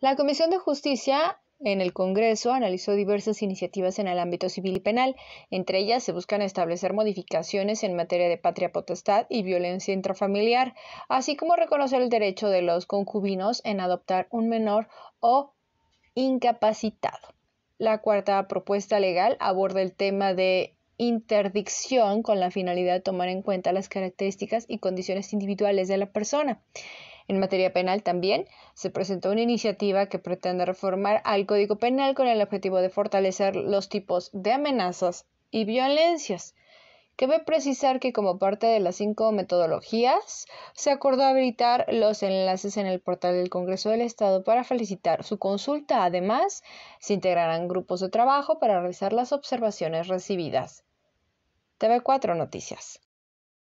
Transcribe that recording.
La Comisión de Justicia en el Congreso analizó diversas iniciativas en el ámbito civil y penal. Entre ellas se buscan establecer modificaciones en materia de patria potestad y violencia intrafamiliar, así como reconocer el derecho de los concubinos en adoptar un menor o incapacitado. La cuarta propuesta legal aborda el tema de interdicción con la finalidad de tomar en cuenta las características y condiciones individuales de la persona. En materia penal también se presentó una iniciativa que pretende reformar al Código Penal con el objetivo de fortalecer los tipos de amenazas y violencias. Cabe precisar que como parte de las cinco metodologías, se acordó habilitar los enlaces en el portal del Congreso del Estado para felicitar su consulta. Además, se integrarán grupos de trabajo para realizar las observaciones recibidas. TV4 Noticias.